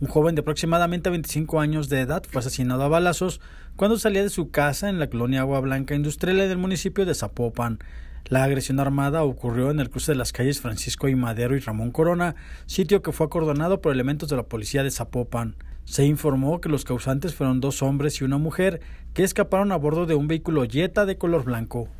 Un joven de aproximadamente 25 años de edad fue asesinado a balazos cuando salía de su casa en la colonia Agua Blanca Industrial en el municipio de Zapopan. La agresión armada ocurrió en el cruce de las calles Francisco y Madero y Ramón Corona, sitio que fue acordonado por elementos de la policía de Zapopan. Se informó que los causantes fueron dos hombres y una mujer que escaparon a bordo de un vehículo Jetta de color blanco.